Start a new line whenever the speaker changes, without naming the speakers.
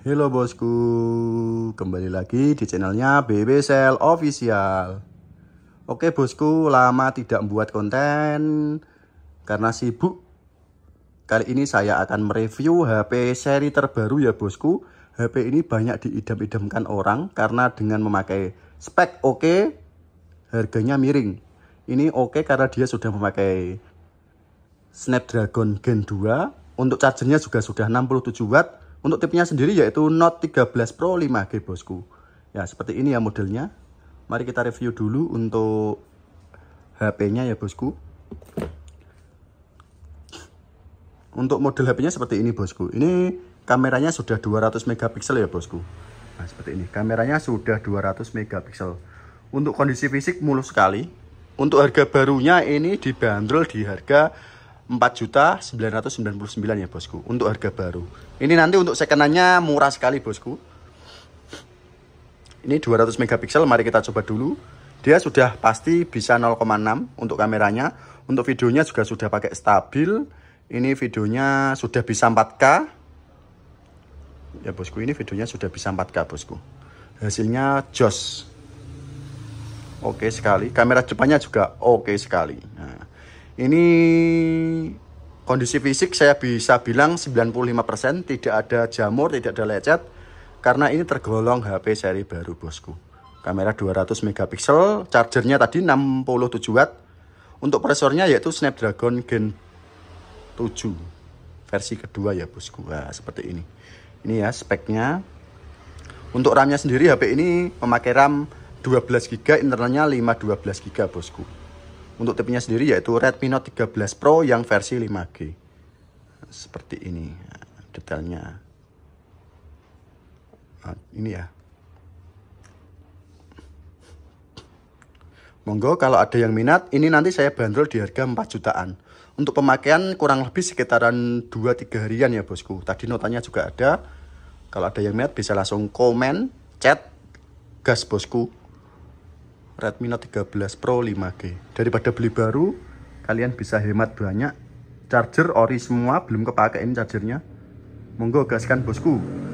Halo bosku, kembali lagi di channelnya BB Cell Official Oke bosku, lama tidak membuat konten karena sibuk Kali ini saya akan mereview HP seri terbaru ya bosku HP ini banyak diidam-idamkan orang karena dengan memakai spek oke, harganya miring Ini oke karena dia sudah memakai Snapdragon Gen 2 Untuk chargernya juga sudah 67 Watt untuk tipnya sendiri yaitu Note 13 Pro 5G bosku. Ya, seperti ini ya modelnya. Mari kita review dulu untuk HP-nya ya bosku. Untuk model HP-nya seperti ini bosku. Ini kameranya sudah 200 megapiksel ya bosku. Nah, seperti ini. Kameranya sudah 200 megapiksel. Untuk kondisi fisik mulus sekali. Untuk harga barunya ini dibanderol di harga juta 4.999 ya bosku untuk harga baru ini nanti untuk secondannya murah sekali bosku ini 200 megapiksel mari kita coba dulu dia sudah pasti bisa 0,6 untuk kameranya untuk videonya juga sudah pakai stabil ini videonya sudah bisa 4K ya bosku ini videonya sudah bisa 4K bosku hasilnya jos oke sekali kamera depannya juga oke sekali nah. Ini kondisi fisik saya bisa bilang 95% tidak ada jamur, tidak ada lecet karena ini tergolong HP seri baru bosku. Kamera 200 megapiksel, chargernya tadi 67 watt. Untuk prosesornya yaitu Snapdragon Gen 7 versi kedua ya bosku. Nah, seperti ini. Ini ya speknya. Untuk RAM-nya sendiri HP ini memakai RAM 12 GB, internalnya 512 GB bosku untuk tipenya sendiri yaitu Redmi Note 13 Pro yang versi 5G. Seperti ini detailnya. Nah, ini ya. Monggo kalau ada yang minat, ini nanti saya bandrol di harga 4 jutaan. Untuk pemakaian kurang lebih sekitaran 2-3 harian ya bosku. Tadi notanya juga ada. Kalau ada yang minat bisa langsung komen, chat, gas bosku. Redmi Note 13 Pro 5G daripada beli baru kalian bisa hemat banyak charger ori semua belum kepake ini chargernya monggo gaskan bosku